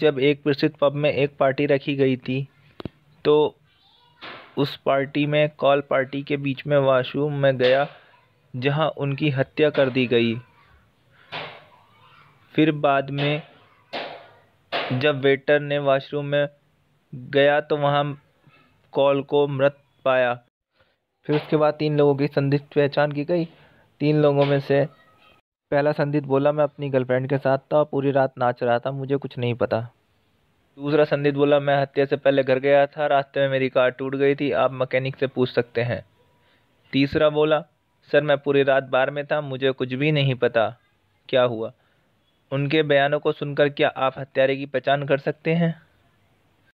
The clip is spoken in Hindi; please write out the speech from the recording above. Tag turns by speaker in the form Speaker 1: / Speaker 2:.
Speaker 1: जब एक प्रसिद्ध पब में एक पार्टी रखी गई थी तो उस पार्टी में कॉल पार्टी के बीच में वॉशरूम में गया जहां उनकी हत्या कर दी गई फिर बाद में जब वेटर ने वॉशरूम में गया तो वहां कॉल को मृत पाया फिर उसके बाद तीन लोगों की संदिग्ध पहचान की गई तीन लोगों में से पहला संदिग्ध बोला मैं अपनी गर्लफ्रेंड के साथ था पूरी रात नाच रहा था मुझे कुछ नहीं पता दूसरा संदिग्ध बोला मैं हत्या से पहले घर गया था रास्ते में मेरी कार टूट गई थी आप मकैनिक से पूछ सकते हैं तीसरा बोला सर मैं पूरी रात बार में था मुझे कुछ भी नहीं पता क्या हुआ उनके बयानों को सुनकर क्या आप हत्यारे की पहचान कर सकते हैं